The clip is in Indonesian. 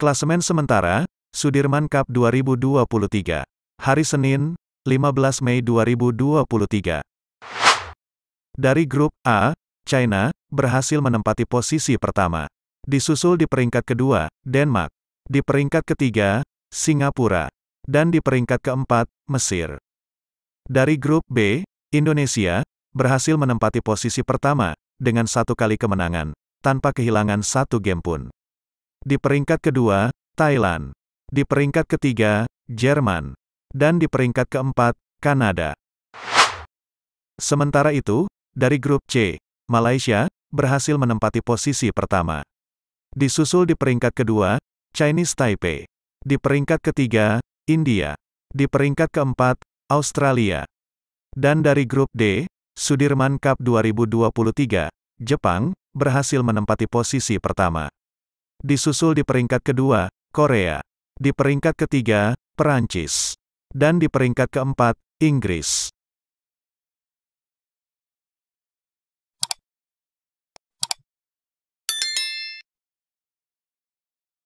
Klasemen sementara, Sudirman Cup 2023. Hari Senin, 15 Mei 2023. Dari grup A, China berhasil menempati posisi pertama. Disusul di peringkat kedua, Denmark. Di peringkat ketiga, Singapura. Dan di peringkat keempat, Mesir. Dari grup B, Indonesia berhasil menempati posisi pertama dengan satu kali kemenangan tanpa kehilangan satu game pun. Di peringkat kedua, Thailand. Di peringkat ketiga, Jerman. Dan di peringkat keempat, Kanada. Sementara itu, dari grup C, Malaysia berhasil menempati posisi pertama. Disusul di peringkat kedua, Chinese Taipei. Di peringkat ketiga, India. Di peringkat keempat, Australia. Dan dari grup D, Sudirman Cup 2023, Jepang berhasil menempati posisi pertama. Disusul di peringkat kedua, Korea. Di peringkat ketiga, Perancis. Dan di peringkat keempat, Inggris.